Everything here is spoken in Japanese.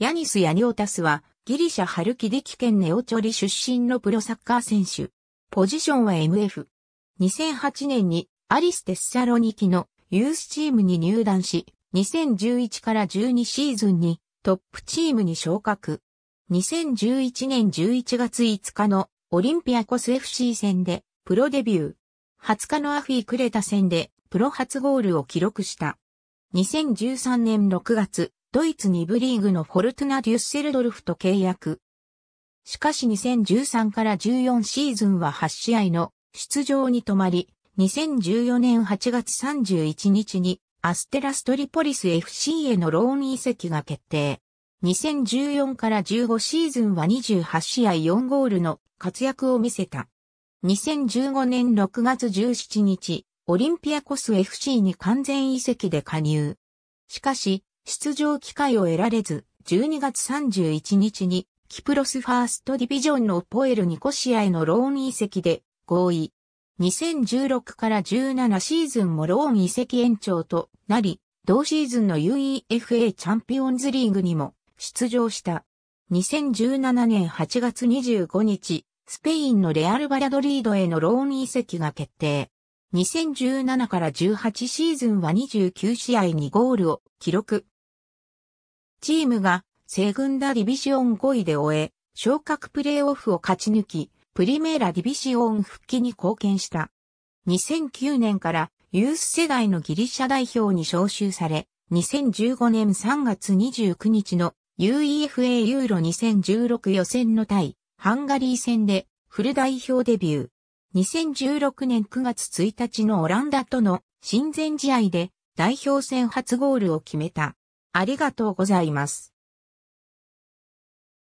ヤニス・ヤニオタスは、ギリシャ・ハルキディキ県ネオチョリ出身のプロサッカー選手。ポジションは MF。2008年にアリス・テッサロニキのユースチームに入団し、2011から12シーズンにトップチームに昇格。2011年11月5日のオリンピアコス FC 戦でプロデビュー。20日のアフィー・クレタ戦でプロ初ゴールを記録した。2013年6月、ドイツ2部リーグのフォルトゥナ・デュッセルドルフと契約。しかし2013から14シーズンは8試合の出場に止まり、2014年8月31日にアステラストリポリス FC へのローン移籍が決定。2014から15シーズンは28試合4ゴールの活躍を見せた。2015年6月17日、オリンピアコス FC に完全移籍で加入。しかし、出場機会を得られず、12月31日に、キプロスファーストディビジョンのポエル・ニコシアへのローン移籍で合意。2016から17シーズンもローン移籍延長となり、同シーズンの UEFA チャンピオンズリーグにも出場した。2017年8月25日、スペインのレアル・バラドリードへのローン移籍が決定。2017から18シーズンは29試合にゴールを記録。チームが西軍ダディビジオン5位で終え、昇格プレーオフを勝ち抜き、プリメーラディビジオン復帰に貢献した。2009年からユース世代のギリシャ代表に招集され、2015年3月29日の UEFA ユーロ2016予選の対ハンガリー戦でフル代表デビュー。2016年9月1日のオランダとの親善試合で代表戦初ゴールを決めた。ありがとうございます。